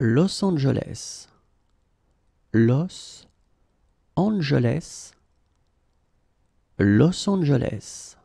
Los Angeles. Los Angeles. Los Angeles.